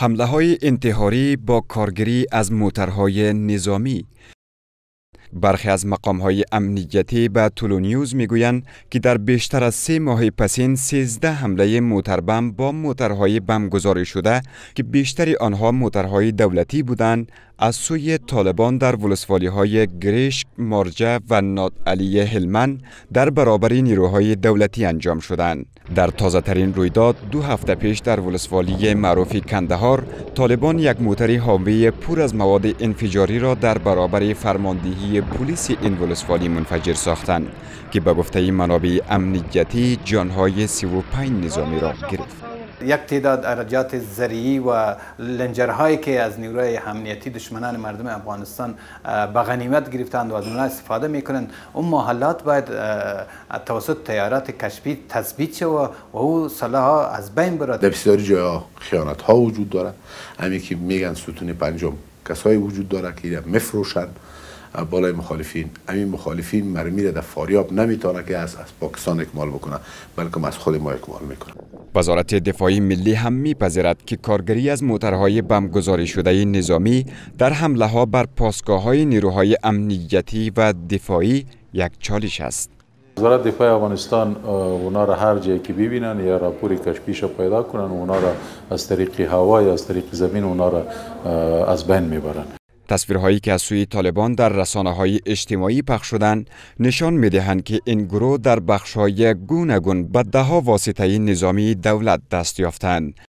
حمله های انتحاری با کارگری از موترهای نظامی برخی از های امنیتی به تولو نیوز میگویند که در بیشتر از سه ماه پسین 13 حمله موتربم با موترهای بم گذاری شده که بیشتر آنها موترهای دولتی بودند از سوی طالبان در ولسوالی های گریش، مارجه و علی هلمن در برابر نیروهای دولتی انجام شدند. در تازه ترین رویداد دو هفته پیش در ولسوالی معروف کندهار طالبان یک موتری حاوی پور از مواد انفجاری را در برابر فرماندهی پولیس پلیس این ولسوالی منفجر ساختند که به گفته منابع امنیتی جانهای 35 نظامی را گرفت یک تعداد ارجات زریعی و لنجرهایی که از نیروهای امنیتی دشمنان مردم افغانستان به غنیمت گرفتند و از اونها استفاده میکنند اون محلات باید توسط تیارات کشبی تثبیت شد و او سلاح از بین براد در بسیاری جای خیانت ها وجود دارد همین که میگن ستون پنجم کسایی وجود داره که مفروشند بالای مخالفین همین مخالفین مرمی در فاریاب نمیتونه که از, از پاکستان اکمال بکنه بلکه از خود ما اکمال میکنه وزارت دفاعی ملی هم میپذیرد که کارگری از موترهای گذاری شده نظامی در حمله ها بر پاسگاه های نیروهای امنیتی و دفاعی یک چالش است وزارت دفاع افغانستان اونا را هر جایی که ببینن یا راپور کشپیش پیدا کنن اونا را از طریق یا از طریق زمین اونا را از بین میبرن تصویرهایی که از سوی طالبان در رسانه های اجتماعی پخش شدند نشان می که این گروه در بخش های گوناگون به دهها واسطه نظامی دولت دست یافتند